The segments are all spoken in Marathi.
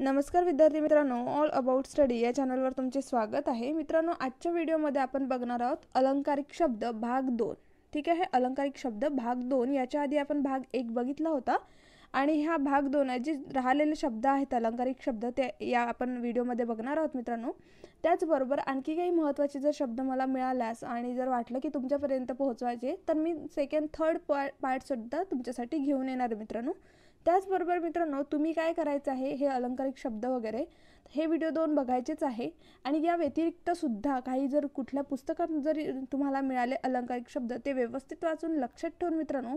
नमस्कार विद्यार्थी मित्रांनो ऑल अबाउट स्टडी या चॅनलवर तुमचे स्वागत आहे मित्रांनो आजच्या व्हिडिओमध्ये आपण बघणार आहोत अलंकारिक शब्द भाग दोन ठीक आहे अलंकारिक शब्द भाग दोन याच्या आधी आपण भाग एक बघितला होता आणि ह्या भाग दोन जे राहिलेले शब्द आहेत अलंकारिक शब्द ते या आपण व्हिडिओमध्ये बघणार आहोत मित्रांनो त्याचबरोबर आणखी काही महत्त्वाचे जर शब्द मला मिळाल्यास आणि जर वाटलं की तुमच्यापर्यंत पोहोचवायचे तर मी सेकंड थर्ड पार्ट पार्टसुद्धा तुमच्यासाठी घेऊन येणार मित्रांनो त्याचबरोबर मित्रांनो तुम्ही काय करायचं आहे हे अलंकारिक शब्द वगैरे हे व्हिडिओ दोन बघायचेच आहे आणि या व्यतिरिक्त सुद्धा काही जर कुठल्या पुस्तकात जरी तुम्हाला मिळाले अलंकारिक शब्द ते व्यवस्थित वाचून लक्षात ठेवून मित्रांनो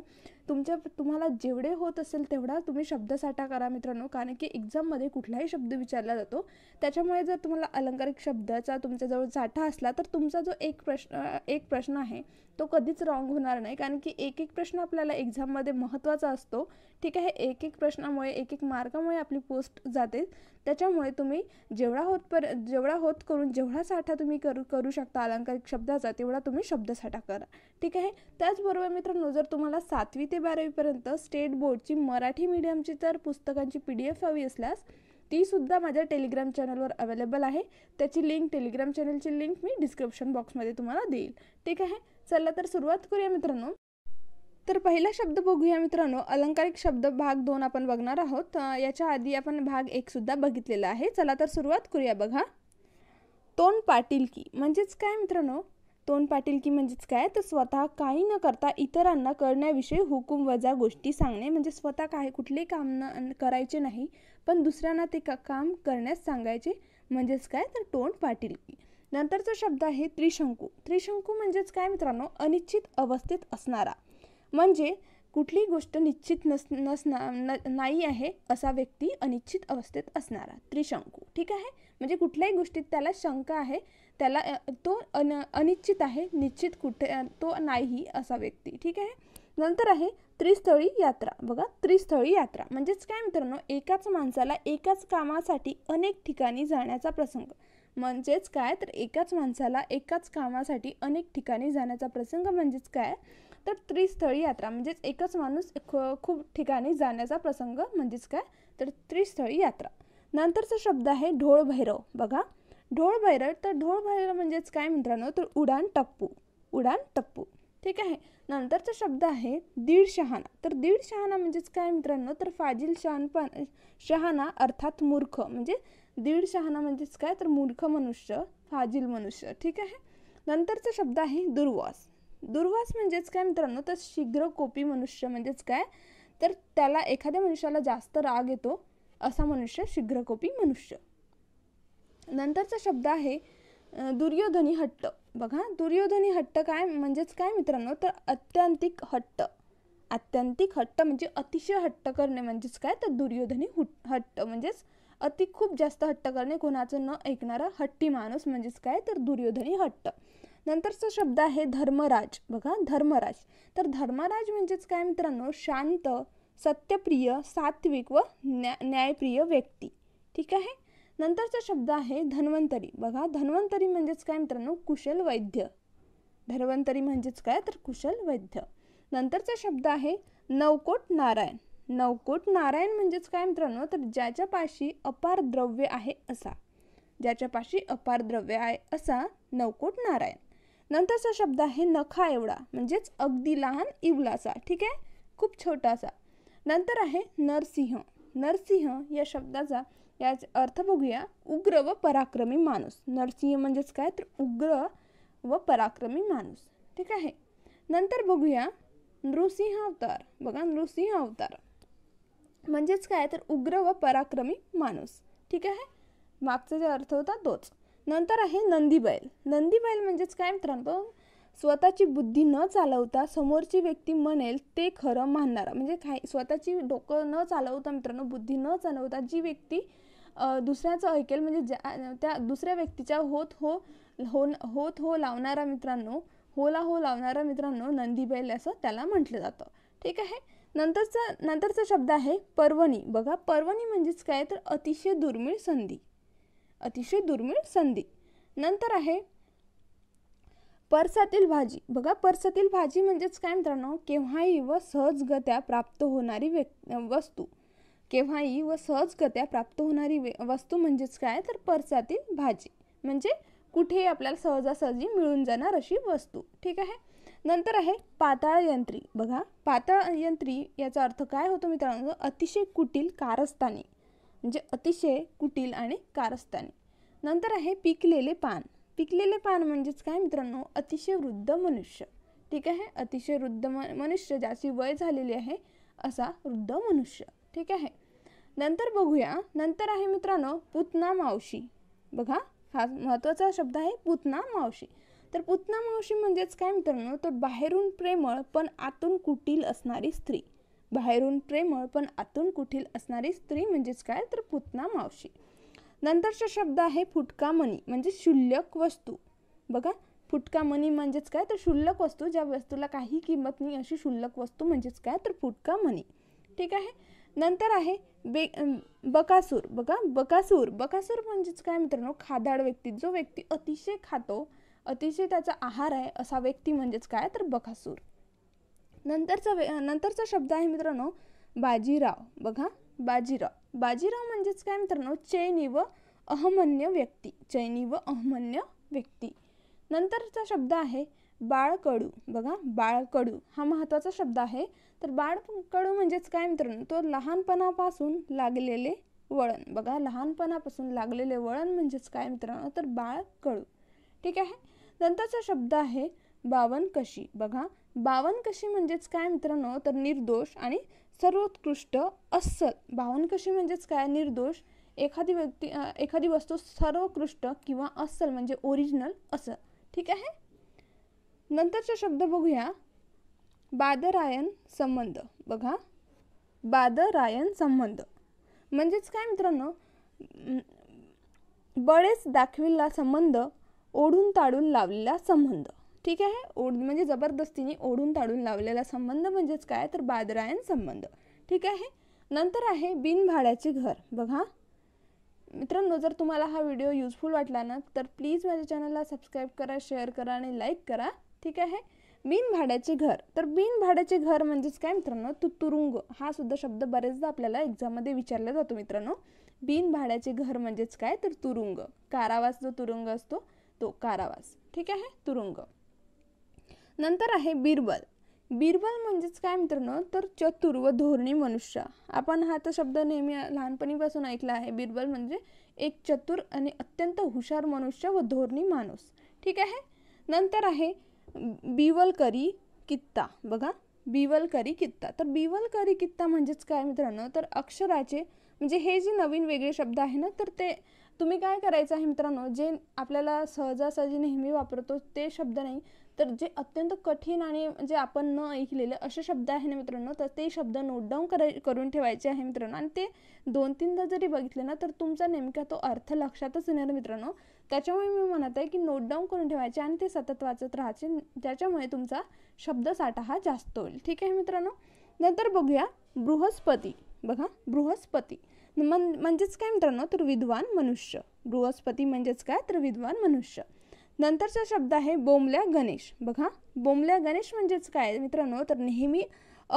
तुमच्या तुम्हाला जेवढे होत असेल तेवढा तुम्ही शब्दसाठा करा मित्रांनो कारण की एक्झाममध्ये कुठलाही शब्द विचारला जातो त्याच्यामुळे जर तुम्हाला अलंकारिक शब्दाचा तुमच्याजवळ साठा असला तर तुमचा जो एक प्रश्न एक प्रश्न आहे तो कधीच रॉंग होणार नाही कारण की एक एक प्रश्न आपल्याला एक्झाममध्ये महत्त्वाचा असतो ठीक आहे एक एक प्रश्नामुळे एक एक मार्गामुळे आपली पोस्ट जाते त्याच्यामुळे तुम्ही तुम्ही जेवढा होत पर जेवढा होत करून जेवढा साठा तुम्ही करू करू शकता अलंकारिक शब्दाचा तेवढा तुम्ही शब्दसाठा करा ठीक आहे त्याचबरोबर मित्रांनो जर तुम्हाला सातवी ते बारावीपर्यंत स्टेट बोर्डची मराठी मीडियमची तर पुस्तकांची पी डी एफ हवी असल्यास तीसुद्धा माझ्या टेलिग्राम चॅनलवर अवेलेबल आहे त्याची लिंक टेलिग्राम चॅनलची लिंक मी डिस्क्रिप्शन बॉक्समध्ये तुम्हाला देईल ठीक आहे चला तर सुरुवात करूया मित्रांनो तर पहिला शब्द बघूया मित्रांनो अलंकारिक शब्द भाग दोन आपण बघणार आहोत याच्या आधी आपण भाग सुद्धा बघितलेला आहे चला तर सुरुवात करूया बघा तोंड पाटीलकी म्हणजेच काय मित्रांनो तोंड पाटीलकी म्हणजेच काय तर स्वतः काही न करता इतरांना करण्याविषयी हुकूम वजा गोष्टी सांगणे म्हणजे स्वतः काही कुठलेही काम न करायचे नाही पण दुसऱ्यांना ते का काम करण्यास सांगायचे म्हणजेच काय तर तोंड पाटीलकी नंतरचा शब्द आहे त्रिशंकू त्रिशंकू म्हणजेच काय मित्रांनो अनिश्चित अवस्थेत असणारा म्हणजे कुठली गोष्ट निश्चित नस नसणार न नाही आहे असा व्यक्ती अनिश्चित अवस्थेत असणारा त्रिशंकू ठीक आहे म्हणजे कुठल्याही गोष्टीत त्याला शंका आहे त्याला तो अन अनिश्चित आहे निश्चित कुठे तो नाही असा व्यक्ती ठीक आहे नंतर आहे त्रिस्थळी यात्रा बघा त्रिस्थळी यात्रा म्हणजेच काय मित्रांनो एकाच माणसाला एकाच कामासाठी अनेक ठिकाणी जाण्याचा प्रसंग म्हणजेच काय तर एकाच माणसाला एकाच कामासाठी अनेक ठिकाणी जाण्याचा प्रसंग म्हणजेच काय तर त्रिस्थळी यात्रा म्हणजेच एकच माणूस खूप ठिकाणी जाण्याचा प्रसंग म्हणजेच काय तर त्रिस्थळी यात्रा नंतरचा शब्द आहे ढोळ भैरव बघा ढोळ भैरव तर ढोळ भैरव म्हणजेच काय मित्रांनो तर उडान टप्पू उडान टप्पू ठीक आहे नंतरचा शब्द आहे दीड शहाणा तर दीड शहाणा म्हणजेच काय मित्रांनो तर फाजील शहाणपण शहाणा अर्थात मूर्ख म्हणजे दीड शहाणा म्हणजेच काय तर मूर्ख मनुष्य फाजील मनुष्य ठीक आहे नंतरचा शब्द आहे दुर्वास दुर्वास म्हणजेच काय मित्रांनो तर शीघ्र कोपी मनुष्य म्हणजेच काय तर त्याला एखाद्या मनुष्याला जास्त राग येतो असा मनुष्य शीघ्रकोपी मनुष्य नंतरचा शब्द आहे दुर्योधनी हट्ट बघा दुर्योधनी हट्ट काय म्हणजेच काय मित्रांनो तर अत्यंतिक हट्ट अत्यंतिक हट्ट म्हणजे अतिशय हट्ट करणे म्हणजेच काय तर दुर्योधनी हुट हट्ट म्हणजेच अति खूप जास्त हट्ट करणे कोणाचं न ऐकणारा हट्टी माणूस म्हणजेच काय तर दुर्योधनी हट्ट नंतरचा शब्द आहे धर्मराज बघा धर्मराज तर धर्मराज म्हणजेच काय मित्रांनो शांत सत्यप्रिय सात्विक व न्या न्यायप्रिय व्यक्ती ठीक आहे नंतरचा शब्द आहे धन्वंतरी बघा धन्वंतरी म्हणजेच काय मित्रांनो कुशल वैद्य धन्वंतरी म्हणजेच काय तर कुशल वैद्य नंतरचा शब्द आहे नवकोट नारायण नवकोट नारायण म्हणजेच काय मित्रांनो तर ज्याच्यापाशी अपार द्रव्य आहे असा ज्याच्यापाशी अपार द्रव्य आहे असा नवकोट नारायण नंतरचा शब्द आहे नखा एवढा म्हणजेच अगदी लहान इवलाचा ठीक आहे खूप छोटासा नंतर आहे नरसिंह नरसिंह या शब्दाचा याच अर्थ बघूया उग्र व पराक्रमी माणूस नरसिंह म्हणजेच काय तर उग्र व पराक्रमी माणूस ठीक आहे नंतर बघूया नृसिंह अवतार बघा नृसिंह अवतार म्हणजेच काय तर उग्र व पराक्रमी माणूस ठीक आहे मागचा जो अर्थ होता तोच नंतर आहे नंदीबैल नंदीबैल म्हणजेच काय मित्रांनो स्वतःची बुद्धी न चालवता समोरची व्यक्ती म्हणेल ते खरं मानणारा म्हणजे काही स्वतःची डोकं न चालवता मित्रांनो बुद्धी न चालवता जी व्यक्ती दुसऱ्याचं ऐकेल म्हणजे ज्या त्या दुसऱ्या व्यक्तीच्या होत हो हो होत हो लावणारा मित्रांनो होला हो लावणारा मित्रांनो नंदीबैल असं त्याला म्हटलं जातं ठीक आहे नंतरचा नंतरचा शब्द आहे पर्वणी बघा पर्वणी म्हणजेच काय तर अतिशय दुर्मिळ संधी अतिशय दुर्मिळ संधी नंतर आहे पर्सातील भाजी बघा पर्सातील भाजी म्हणजेच काय मित्रांनो केव्हाही व सहजगत्या प्राप्त होणारी व्य वस्तू केव्हाही व सहजगत्या प्राप्त होणारी वस्तू म्हणजेच काय तर पर्सातील भाजी म्हणजे कुठेही आपल्याला सहजासहजी मिळून जाणार अशी वस्तू ठीक आहे नंतर आहे यंत्री बघा यंत्री याचा अर्थ काय होतो मित्रांनो अतिशय कुटील कारस्थानी म्हणजे अतिशय कुटील आणि कारस्थानी नंतर आहे पिकलेले पान पिकलेले पान म्हणजेच काय मित्रांनो अतिशय वृद्ध मनुष्य ठीक आहे अतिशय वृद्ध म मनुष्य ज्याची वय झालेली आहे असा वृद्ध मनुष्य ठीक आहे नंतर बघूया नंतर आहे मित्रांनो पुतना मावशी बघा हा महत्त्वाचा शब्द आहे पुतना मावशी तर पुतना मावशी म्हणजेच काय मित्रांनो तर बाहेरून प्रेमळ पण आतून कुटील असणारी स्त्री बाहेरून प्रेमळ पण आतून कुठील असणारी स्त्री म्हणजेच काय तर पुतना मावशी नंतरचा शब्द आहे फुटका मनी म्हणजे शुल्लक वस्तू बघा फुटका मनी म्हणजेच काय तर शुल्लक वस्तू ज्या वस्तूला काही किंमत नाही अशी शुल्लक वस्तू म्हणजेच काय तर फुटका मनी ठीक आहे नंतर आहे बे बकासूर बघा बकासूर बकासूर म्हणजेच काय मित्रांनो खादाड व्यक्ती जो व्यक्ती अतिशय खातो अतिशय त्याचा आहार आहे असा व्यक्ती म्हणजेच काय तर बकासूर नंतरचा वे नंतरचा शब्द आहे मित्रांनो बाजीराव बघा बाजीराव बाजीराव म्हणजेच काय मित्रांनो चैनी व अहमन्य व्यक्ती चैनी व अहमन्य व्यक्ती नंतरचा शब्द आहे बाळकडू बघा बाळकडू हा महत्त्वाचा शब्द आहे तर बाळकडू म्हणजेच काय मित्रांनो तो लहानपणापासून लागलेले वळण बघा लहानपणापासून लागलेले वळण म्हणजेच काय मित्रांनो तर बाळकडू ठीक आहे नंतरचा शब्द आहे बावनकशी बघा बावन कशी म्हणजेच काय मित्रांनो तर निर्दोष आणि सर्वोत्कृष्ट अस्सल बावनकशी म्हणजेच काय निर्दोष एखादी व्यक्ती एखादी वस्तू सर्वोत्कृष्ट किंवा अस्सल म्हणजे ओरिजिनल असं ठीक आहे नंतरचा शब्द बघूया बादरायन संबंध बघा बादरायन संबंध म्हणजेच काय मित्रांनो बळेच दाखविलेला संबंध ओढून ताडून लावलेला संबंध ठीक आहे ओढ म्हणजे जबरदस्तीने ओढून ताडून लावलेला संबंध म्हणजेच काय तर बादरायन संबंध ठीक आहे नंतर आहे बिनभाड्याचे घर बघा मित्रांनो जर तुम्हाला हा व्हिडिओ युजफुल वाटला ना तर प्लीज माझ्या चॅनलला सबस्क्राईब करा शेअर करा आणि लाईक करा ठीक आहे बिन भाड्याचे घर तर बिन भाड्याचे घर म्हणजेच काय मित्रांनो तू तुरुंग हा सुद्धा शब्द बरेचदा आपल्याला एक्झाममध्ये विचारला जातो मित्रांनो बिन भाड्याचे घर म्हणजेच काय तर तुरुंग कारावास जो तुरुंग असतो तो कारावास ठीक आहे तुरुंग नंतर आहे बिरबल बिरबल म्हणजेच काय मित्रांनो तर चतुर व धोरणी मनुष्य आपण हा तर शब्द नेहमी लहानपणीपासून ऐकला आहे बिरबल म्हणजे एक चतुर आणि अत्यंत हुशार मनुष्य व धोरणी माणूस ठीक आहे नंतर आहे बिवलकरी कित्ता बघा बिवलकरी कित्ता तर बिवलकरी कित्ता म्हणजेच काय मित्रांनो तर अक्षराचे म्हणजे हे जे नवीन वेगळे शब्द आहे ना तर ते तुम्ही काय करायचं आहे मित्रांनो जे आपल्याला सहजासहजी नेहमी वापरतो ते शब्द नाही तर जे अत्यंत कठीण आणि जे आपण न ऐकलेले असे शब्द आहे ना मित्रांनो तर ते शब्द नोट डाऊन करून ठेवायचे आहे मित्रांनो आणि ते दोन तीनदा जरी बघितले ना तर तुमचा नेमका तो अर्थ लक्षातच येणार मित्रांनो त्याच्यामुळे मी म्हणत आहे की नोट डाऊन करून ठेवायचे आणि ते सतत वाचत राहायचे ज्याच्यामुळे तुमचा शब्दसाठा हा जास्त होईल ठीक आहे मित्रांनो नंतर बघूया बृहस्पती बघा बृहस्पती मन म्हणजेच काय मित्रांनो तर विद्वान मनुष्य बृहस्पती म्हणजेच काय तर विद्वान मनुष्य नंतरचा शब्द आहे बोंबल्या गणेश बघा बोंबल्या गणेश म्हणजेच काय मित्रांनो तर नेहमी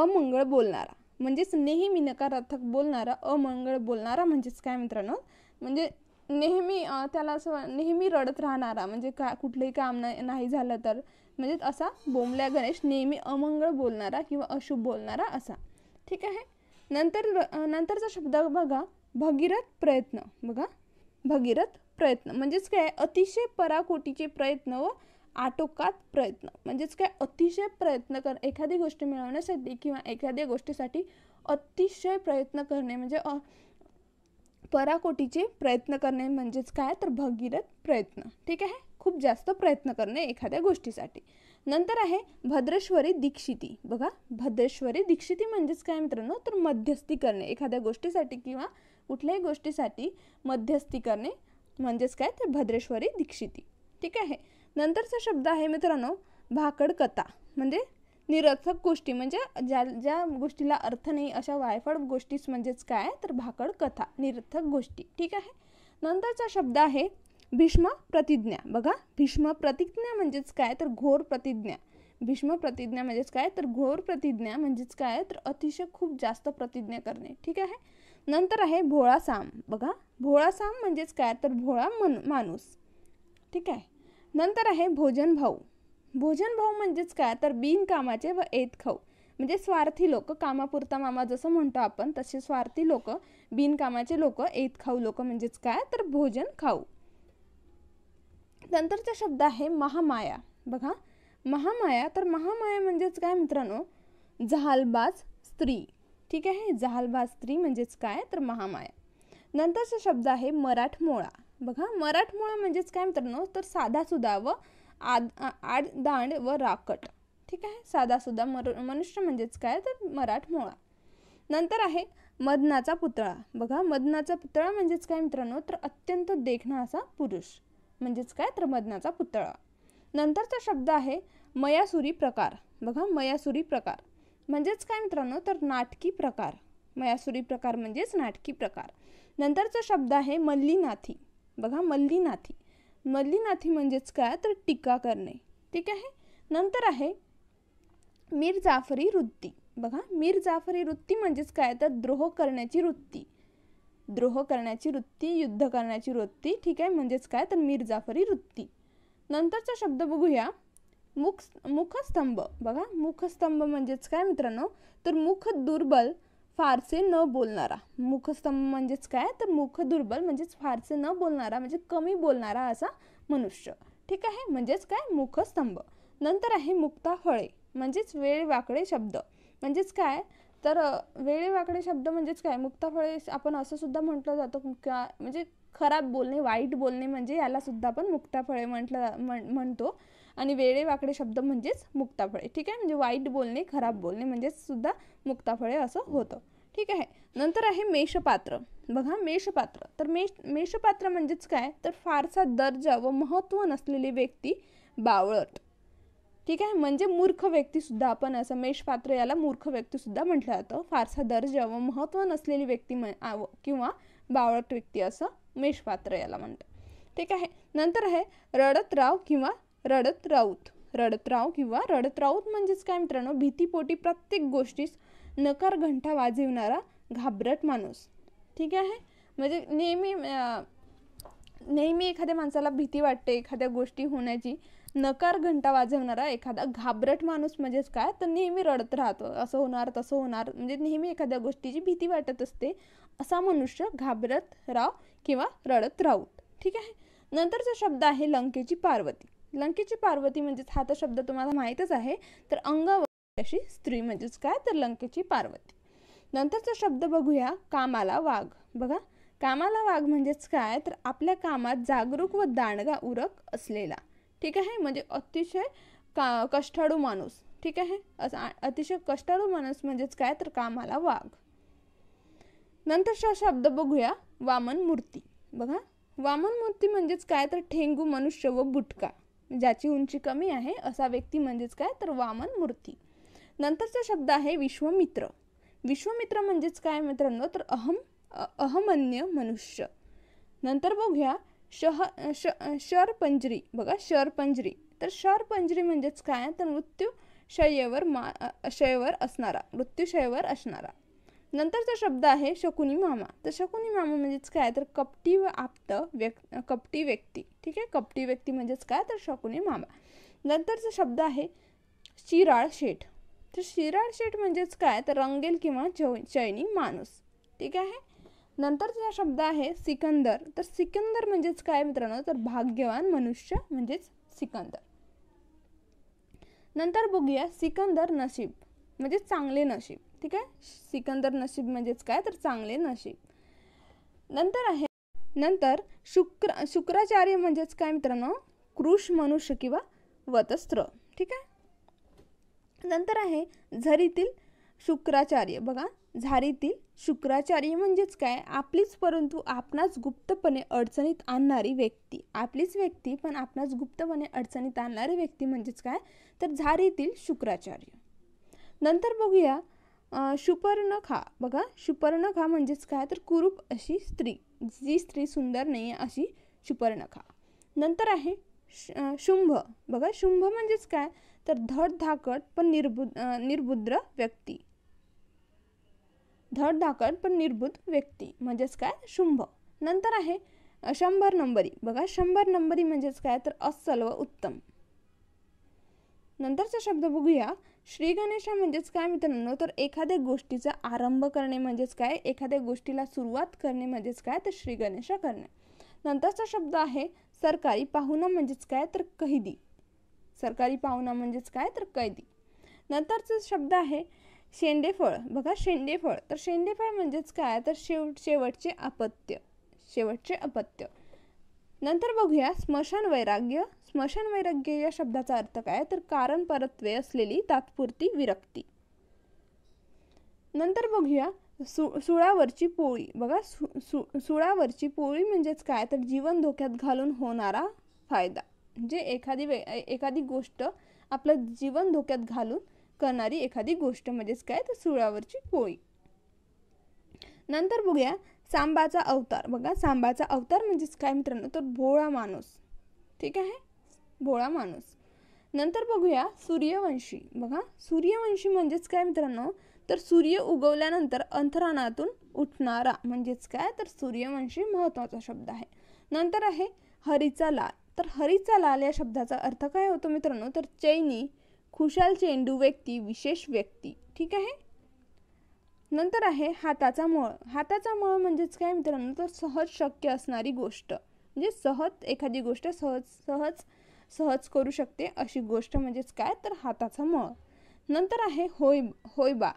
अमंगळ बोलणारा म्हणजेच नेहमी नकारात्मक बोलणारा अमंगळ बोलणारा म्हणजेच काय मित्रांनो म्हणजे नेहमी त्याला असं नेहमी रडत राहणारा म्हणजे का कुठलंही काम नाही झालं तर म्हणजे असा बोंबल्या गणेश नेहमी अमंगळ बोलणारा किंवा अशुभ बोलणारा असा ठीक आहे नंतर नंतरचा शब्द बघा भगीरथ प्रयत्न बघा भगीरथ प्रयत्न म्हणजेच काय अतिशय पराकोटीचे प्रयत्न व आटोकात प्रयत्न म्हणजेच काय अतिशय प्रयत्न कर एखादी गोष्ट मिळवण्यासाठी किंवा एखाद्या गोष्टीसाठी अतिशय प्रयत्न करणे म्हणजे पराकोटीचे प्रयत्न करणे म्हणजेच काय तर भगीरथ प्रयत्न ठीक आहे खूप जास्त प्रयत्न करणे एखाद्या गोष्टीसाठी नंतर आहे भद्रेश्वरी दीक्षिती बघा भद्रेश्वरी दीक्षिती म्हणजेच काय मित्रांनो तर मध्यस्थी करणे एखाद्या गोष्टीसाठी किंवा कुठल्याही गोष्टीसाठी मध्यस्थी करणे म्हणजेच काय तर भद्रेश्वरी दीक्षिती ठीक आहे नंतरचा शब्द आहे मित्रांनो भाकड कथा म्हणजे निरर्थक गोष्टी म्हणजे ज्या ज्या गोष्टीला अर्थ नाही अशा वायफळ गोष्टीच म्हणजेच काय तर भाकड कथा निरर्थक गोष्टी ठीक आहे नंतरचा शब्द आहे भीष्म प्रतिज्ञा बघा भीष्म प्रतिज्ञा म्हणजेच काय तर घोर प्रतिज्ञा भीष्म प्रतिज्ञा म्हणजेच काय तर घोर प्रतिज्ञा म्हणजेच काय तर अतिशय खूप जास्त प्रतिज्ञा करणे ठीक आहे नंतर आहे भोळासाम बघा भोळासाम म्हणजेच काय तर भोळा मन माणूस ठीक आहे नंतर आहे भोजन भाऊ भोजन भाऊ म्हणजेच काय तर बिनकामाचे व एत खाऊ म्हणजे स्वार्थी लोक कामापुरता मामा जसं म्हणतो आपण तसे स्वार्थी लोक बिनकामाचे लोक एत खाऊ लोक म्हणजेच काय तर भोजन खाऊ नंतरचा शब्द आहे महामाया बघा महामाया तर महामाया म्हणजेच काय मित्रांनो जहालबाज स्त्री ठीक आहे जहालबाज स्त्री म्हणजेच काय तर महामाया नंतरचा शब्द आहे मराठमोळा बघा मराठमोळा म्हणजेच काय मित्रांनो तर साधासुधा व आद दांड व राकट ठीक आहे साधासुधा मर मनुष्य म्हणजेच काय तर मराठमोळा नंतर आहे मदनाचा पुतळा बघा मदनाचा पुतळा म्हणजेच काय मित्रांनो तर अत्यंत देखणा असा पुरुष म्हणजेच काय तर मदनाचा पुतळा नंतरचा शब्द आहे मयासुरी प्रकार बघा मयासुरी प्रकार म्हणजेच काय मित्रांनो तर नाटकी प्रकार मयासुरी प्रकार म्हणजेच नाटकी प्रकार नंतरचा शब्द आहे मल्लीनाथी बघा मल्लीनाथी मल्लीनाथी म्हणजेच काय तर टीका करणे ठीक आहे नंतर आहे मीर जाफरी वृत्ती बघा मीर जाफरी वृत्ती म्हणजेच काय तर द्रोह करण्याची वृत्ती द्रोह करण्याची वृत्ती युद्ध करण्याची वृत्ती ठीक आहे म्हणजेच काय तर मीर जाफरी वृत्ती नंतरचा शब्द बघूया मुख मुखस्तंभ बघा मुखस्तंभ म्हणजेच काय मित्रांनो तर मुख दुर्बल फारसे न बोलणारा मुखस्तंभ म्हणजेच काय तर मुख दुर्बल म्हणजेच फारसे न बोलणारा म्हणजे कमी बोलणारा असा मनुष्य ठीक आहे म्हणजेच काय मुखस्तंभ नंतर आहे मुक्ता फळे म्हणजेच वाकडे शब्द म्हणजेच काय तर वेळेवाकडे शब्द म्हणजेच काय मुक्ताफळे आपण असं सुद्धा म्हटलं जातो म्हणजे खराब बोलणे वाईट बोलणे म्हणजे यालासुद्धा आपण मुक्ताफळे म्हटलं म्हणतो आणि वेळेवाकडे शब्द म्हणजेच मुक्ताफळे ठीक आहे म्हणजे वाईट बोलणे खराब बोलणे म्हणजेच सुद्धा मुक्ताफळे असं होतं ठीक आहे नंतर आहे मेषपात्र बघा मेषपात्र तर मेष मेषपात्र म्हणजेच काय तर फारसा दर्जा व महत्त्व नसलेली व्यक्ती बावळट ठीक आहे म्हणजे मूर्ख व्यक्तीसुद्धा आपण असं मेषपात्र याला मूर्ख व्यक्तीसुद्धा म्हटलं जातं फारसा दर्जा व महत्त्व नसलेली व्यक्ती किंवा बावळट व्यक्ती असं मेषपात्र याला म्हणतात ठीक आहे नंतर आहे रडत राव किंवा रडत राऊत रडत राव किंवा रडत राऊत म्हणजेच काय मित्रांनो भीतीपोटी प्रत्येक गोष्टीस नकार घंटा वाजविणारा घाबरट माणूस ठीक आहे म्हणजे नेहमी नेहमी एखाद्या माणसाला भीती वाटते एखाद्या गोष्टी होण्याची नकार घंटा वाजवणारा एखादा घाबरट माणूस म्हणजेच काय तर नेहमी रडत राहतो असं होणार तसं होणार म्हणजे नेहमी एखाद्या गोष्टीची भीती वाटत असते असा मनुष्य घाबरत राव किंवा रडत राहू ठीक आहे नंतरचा शब्द आहे लंकेची पार्वती लंकेची पार्वती म्हणजेच हा तर शब्द तुम्हाला माहीतच आहे तर अंग अशी स्त्री म्हणजेच काय तर लंकेची पार्वती नंतरचा शब्द बघूया कामाला वाघ बघा कामाला वाघ म्हणजेच काय तर आपल्या कामात जागरूक व दांडगा उरक असलेला ठीक आहे म्हणजे अतिशय का कष्टाळू माणूस ठीक आहे अतिशय कष्टाळू माणूस म्हणजेच काय तर कामाला वाघ नंतरचा शब्द बघूया वामन मूर्ती बघा वामन मूर्ती म्हणजेच काय तर ठेंगू मनुष्य व बुटका ज्याची उंची कमी आहे असा व्यक्ती म्हणजेच काय तर वामन मूर्ती नंतरचा शब्द आहे विश्वमित्र विश्वमित्र म्हणजेच काय मित्रांनो तर अहम अहमन्य मनुष्य नंतर बघूया शह श शरपंजरी बघा शरपंजरी तर शर पंजरी म्हणजेच काय तर मृत्यू शयेवर मा शयेवर असणारा मृत्यूशयेवर असणारा नंतरचा शब्द आहे शकुनी मामा तर शकुनी मामा म्हणजेच काय तर कपटी व आप्त व्यक् कपटी व्यक्ती ठीक आहे कपटी व्यक्ती म्हणजेच काय तर शकुनी मामा नंतरचा शब्द आहे शिराळ शेठ तर शिराळ शेठ म्हणजेच काय तर रंगेल किंवा चैनी माणूस ठीक आहे नंतरचा शब्द आहे सिकंदर तर सिकंदर म्हणजेच काय मित्रांनो तर भाग्यवान मनुष्य म्हणजेच सिकंदर नंतर बघूया सिकंदर नशीब म्हणजे चांगले नशीब ठीक आहे सिकंदर नशीब म्हणजेच काय तर चांगले नशीब नंतर आहे नंतर शुक्र शुक्राचार्य म्हणजेच काय मित्रांनो कृष मनुष्य किंवा वतस्त्र ठीक आहे नंतर आहे झरीतील शुक्राचार्य बघा झारीतील शुक्राचार्य म्हणजेच काय आपलीच परंतु आपणाच गुप्तपणे अडचणीत आणणारी व्यक्ती आपलीच व्यक्ती पण आपणाच गुप्तपणे अडचणीत आणणारी व्यक्ती म्हणजेच काय तर झारीतील शुक्राचार्य नंतर बघूया खा बघा खा म्हणजेच काय तर कुरूप अशी स्त्री जी स्त्री सुंदर नाही आहे अशी खा नंतर आहे शुंभ बघा शुंभ म्हणजेच काय तर धड धाकट पण निर्बु निर्बुद्र व्यक्ती धड धाकट पण निर्बुद व्यक्ती म्हणजेच काय शुंभ नंतर आहे शंभर नंबरी बघा शंभर नंबरी म्हणजेच काय तर असल व उत्तम नंतरचा शब्द बघूया श्री गणेशा म्हणजेच काय मित्रांनो तर एखाद्या गोष्टीचा आरंभ करणे म्हणजेच काय एखाद्या गोष्टीला सुरुवात करणे म्हणजेच काय तर श्री गणेशा करणे नंतरचा शब्द आहे सरकारी पाहुणा म्हणजेच काय तर कैदी सरकारी पाहुणा म्हणजेच काय तर कैदी नंतरचा शब्द आहे शेंडेफळ बघा शेंडेफळ तर शेंडेफळ म्हणजेच काय तर शेव शेवटचे अपत्य शेवटचे अपत्य नंतर बघूया स्मशान वैराग्य स्मशान वैराग्य या शब्दाचा अर्थ काय तर कारण परत्वे असलेली तात्पुरती विरक्ती नंतर बघूया सु सुळावरची पोळी बघा सु, सु सुळावरची पोळी म्हणजेच काय तर जीवन धोक्यात घालून होणारा फायदा जे म्हणजे एखादी वे एखादी गोष्ट आपलं जीवन धोक्यात घालून करणारी एखादी गोष्ट म्हणजेच काय तर सुळावरची पोळी नंतर बघूया सांबाचा अवतार बघा सांबाचा अवतार म्हणजेच काय मित्रांनो तर भोळा माणूस ठीक आहे भोळा माणूस नंतर बघूया सूर्यवंशी बघा सूर्यवंशी म्हणजेच काय मित्रांनो तर सूर्य उगवल्यानंतर अंतराणातून उठणारा म्हणजेच काय तर सूर्यवंशी महत्त्वाचा शब्द आहे नंतर आहे हरीचा लाल तर हरीचा लाल या शब्दाचा अर्थ काय होतो मित्रांनो तर चैनी खुशाल चेंडू व्यक्ती विशेष व्यक्ती ठीक आहे नंतर आहे हाताचा मळ हाताचा मळ म्हणजेच काय मित्रांनो तर सहज शक्य असणारी गोष्ट म्हणजे सहज एखादी गोष्ट सहज सहज सहज करू शकते अशी गोष्ट म्हणजेच काय तर हाताचा मळ नंतर आहे होय होयबा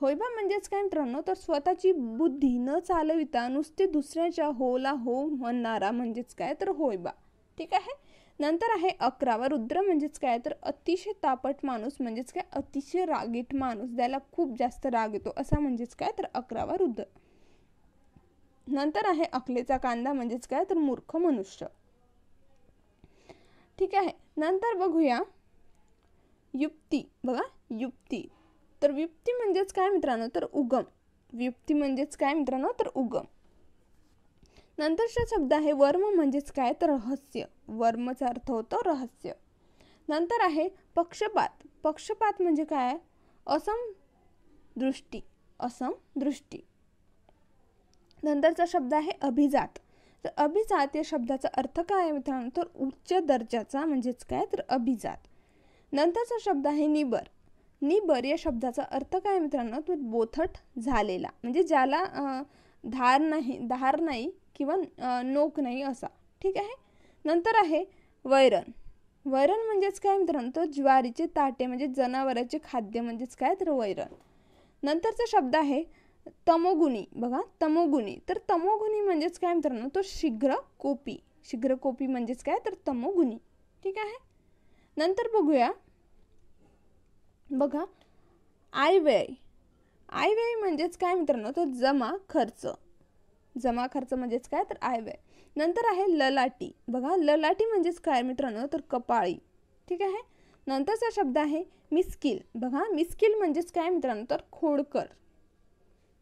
होयबा म्हणजेच काय मित्रांनो तर स्वतःची बुद्धी न चालविता नुसते दुसऱ्याच्या होला हो म्हणणारा म्हणजेच काय तर होयबा ठीक आहे नंतर आहे अकरावा रुद्र म्हणजेच काय तर अतिशय तापट माणूस म्हणजेच काय अतिशय रागीट माणूस ज्याला खूप जास्त राग येतो असा म्हणजेच काय तर अकरावा रुद्र नंतर आहे अकलेचा कांदा म्हणजेच काय तर मूर्ख मनुष्य ठीक आहे नंतर बघूया युक्ती बघा युक्ती तर व्युक्ती म्हणजेच काय मित्रांनो तर उगम व्युक्ती म्हणजेच काय मित्रांनो तर उगम नंतरचा शब्द आहे वर्म म्हणजेच काय तर रहस्य वर्मचा अर्थ होतो रहस्य नंतर आहे पक्षपात पक्षपात म्हणजे काय असम दृष्टी असम दृष्टी नंतरचा शब्द आहे अभिजात तर अभिजात या शब्दाचा अर्थ काय आहे मित्रांनो तर उच्च दर्जाचा म्हणजेच काय तर अभिजात नंतरचा शब्द आहे निबर निबर या शब्दाचा अर्थ काय मित्रांनो तो बोथट झालेला म्हणजे ज्याला धार नाही धार नाही किंवा नोक नाही असा ठीक आहे नंतर आहे वैरण वैरण म्हणजेच काय मित्रांनो तर ज्वारीचे ताटे म्हणजे जनावरांचे खाद्य म्हणजेच काय तर वैरण नंतरचा शब्द आहे तमोगुणी बघा तमोगुणी तर तमोगुणी म्हणजेच काय मित्रांनो तो शीघ्र कोपी शीघ्र कोपी म्हणजेच काय तर तमोगुणी ठीक आहे नंतर बघूया बघा आयव्यय आयव्यय म्हणजेच काय मित्रांनो तो जमा खर्च जमा खर्च म्हणजेच काय तर आयव्यय नंतर आहे ललाटी बघा ललाटी म्हणजेच काय मित्रांनो तर कपाळी ठीक आहे नंतरचा शब्द आहे मिस्किल बघा मिस्किल म्हणजेच काय मित्रांनो तर खोडकर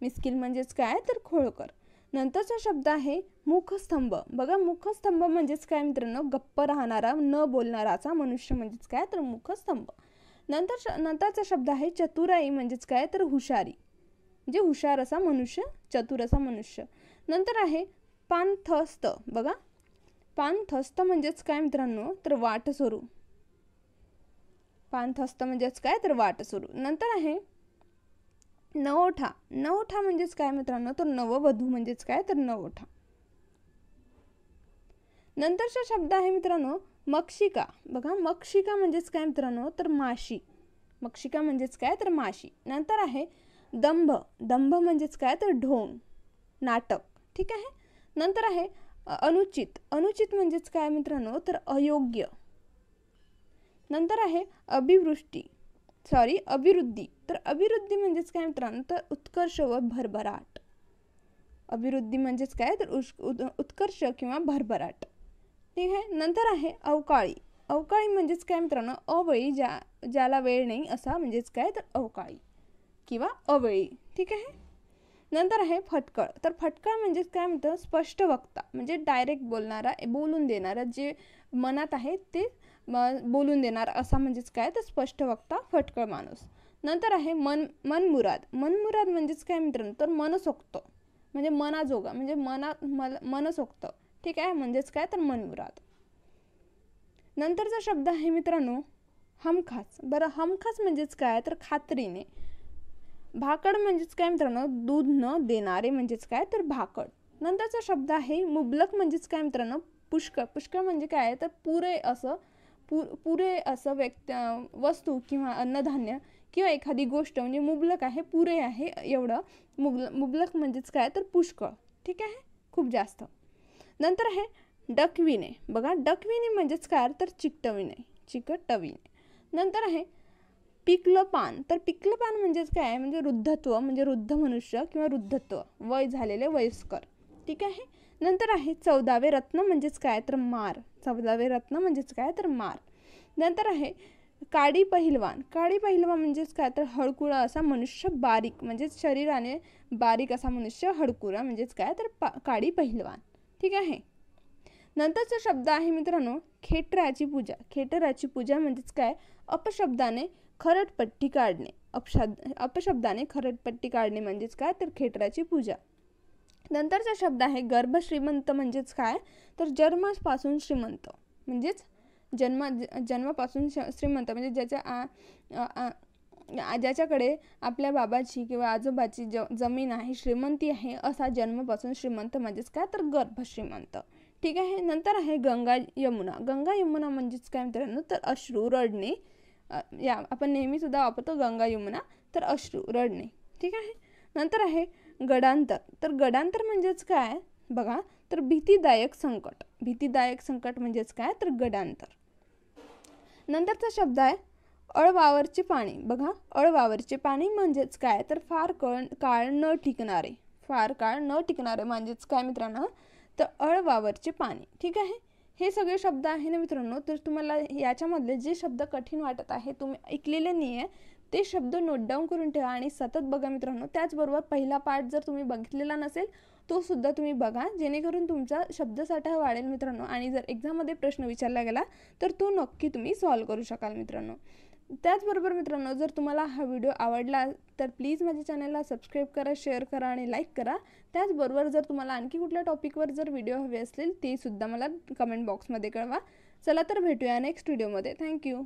मिस्किल म्हणजेच काय तर खोळकर नंतरचा शब्द आहे मुखस्तंभ बघा मुखस्तंभ म्हणजेच काय मित्रांनो गप्प राहणारा न बोलणाराचा मनुष्य म्हणजेच काय तर मुखस्तंभ नंतर नंतरचा शब्द आहे चतुराई म्हणजेच काय तर हुशारी म्हणजे हुशार असा मनुष्य चतुर असा मनुष्य नंतर आहे पानथस्त बघा पानथस्त म्हणजेच काय मित्रांनो तर वाट पानथस्त म्हणजेच काय तर वाट नंतर आहे नवोठा नवठा म्हणजेच काय मित्रांनो तर नववधू म्हणजेच काय तर नवोठा नंतरचा शब्द आहे मित्रांनो मक्षिका बघा मक्षिका म्हणजेच काय मित्रांनो तर माशी मक्षिका म्हणजेच काय तर माशी नंतर आहे दंभ दंभ म्हणजेच काय तर ढोंग नाटक ठीक आहे नंतर आहे अनुचित अनुचित म्हणजेच काय मित्रांनो तर अयोग्य नंतर आहे अभिवृष्टी सॉरी अभिवृद्धी तर अभिवृद्धी म्हणजेच काय मित्रांनो तर उत्कर्ष व भरभराट अभिवृद्धी म्हणजेच काय तर उत्कर्ष किंवा भरभराट ठीक आहे नंतर आहे अवकाळी अवकाळी म्हणजेच काय मित्रांनो अवळी ज्या ज्याला वेळ नाही असा म्हणजेच काय तर अवकाळी किंवा अवळी ठीक आहे नंतर आहे फटकळ तर फटकळ म्हणजेच काय म्हणतं स्पष्ट वक्ता म्हणजे डायरेक्ट बोलणारा बोलून देणारा जे मनात आहे ते बोलून देणार असा म्हणजेच काय तर स्पष्ट वक्ता फटकळ माणूस नंतर आहे मन मनमुराद मनमुराद म्हणजेच काय मित्रांनो तर मनसोक्त म्हणजे मनाजोगा म्हणजे मना मल मनसोक्त ठीक आहे म्हणजेच काय तर मनमुराद नंतरचा शब्द आहे मित्रांनो हमखास बरं हमखास म्हणजेच काय तर खात्रीने भाकड म्हणजेच काय मित्रांनो दूध न देणारे म्हणजेच काय तर भाकड नंतरचा शब्द आहे मुबलक म्हणजेच काय मित्रांनो पुष्कळ पुष्कळ म्हणजे काय तर पुरे असं पु पुरे असं व्यक्त वस्तू किंवा अन्नधान्य किंवा एखादी गोष्ट म्हणजे मुबलक आहे पुरे आहे एवढं मुबल मुबलक म्हणजेच काय तर पुष्कळ ठीक आहे खूप जास्त नंतर आहे डकविणे बघा डकविणे म्हणजेच काय तर चिकटविणे चिकटविणे नंतर आहे पिकलं पान तर पिकलं पान म्हणजेच काय आहे म्हणजे वृद्धत्व म्हणजे वृद्ध मनुष्य किंवा वृद्धत्व वय झालेले वयस्कर ठीक आहे नंतर आहे चौदावे रत्न म्हणजेच काय तर मार चौदावे रत्न म्हणजेच काय तर मार नंतर आहे काडी पहिलवान काडी पहिलवान म्हणजेच काय तर हळकुळा असा मनुष्य बारीक म्हणजेच शरीराने बारीक असा मनुष्य हळकुळा म्हणजेच काय तर पा काडी पहिलवान ठीक आहे नंतरचा शब्द आहे मित्रांनो खेटराची पूजा खेटराची पूजा म्हणजेच काय अपशब्दाने खरटपट्टी काढणे अपशब्द अपशब्दाने खरटपट्टी काढणे म्हणजेच काय तर खेटराची पूजा नंतरचा शब्द आहे गर्भश्रीमंत म्हणजेच काय तर जन्मापासून श्रीमंत म्हणजेच जन्म जन्मापासून श श्रीमंत म्हणजे ज्याच्या आ ज्याच्याकडे आपल्या बाबाची किंवा आजोबाची ज जमीन आहे श्रीमंती आहे असा जन्मापासून श्रीमंत म्हणजेच काय तर गर्भ श्रीमंत ठीक आहे नंतर आहे गंगा यमुना गंगा यमुना म्हणजेच काय मित्रांनो तर अश्रू रडणे या आपण नेहमीसुद्धा वापरतो गंगा यमुना तर अश्रू रडणे ठीक आहे नंतर आहे गडांतर तर गडांतर म्हणजेच काय बघा तर भीतीदायक संकट भीतीदायक संकट म्हणजेच काय तर गडांतर नंतरचा शब्द आहे अळवावरचे पाणी बघा अळवावरचे पाणी म्हणजेच काय तर फार कळ काळ न टिकणारे फार काळ न टिकणारे म्हणजेच काय मित्रांनो तर अळवावरचे पाणी ठीक आहे हे सगळे शब्द आहे ना मित्रांनो तर तुम्हाला याच्यामधले जे शब्द कठीण वाटत आहे तुम्ही ऐकलेले नाही आहे ते शब्द नोट डाऊन करून ठेवा आणि सतत बघा मित्रांनो त्याचबरोबर पहिला पार्ट जर तुम्ही बघितलेला नसेल तो सुद्धा तुम्ही बघा जेणेकरून तुमचा शब्दसाठा वाढेल मित्रांनो आणि जर एक्झाममध्ये प्रश्न विचारला गेला तर तो नक्की तुम्ही सॉल्व करू शकाल मित्रांनो त्याचबरोबर मित्रांनो जर तुम्हाला हा व्हिडिओ आवडला तर प्लीज माझ्या चॅनलला सबस्क्राईब करा शेअर करा आणि लाईक करा त्याचबरोबर जर तुम्हाला आणखी कुठल्या टॉपिकवर जर व्हिडिओ हवे असतील तेसुद्धा मला कमेंट बॉक्समध्ये कळवा चला तर भेटूया नेक्स्ट व्हिडिओमध्ये थँक्यू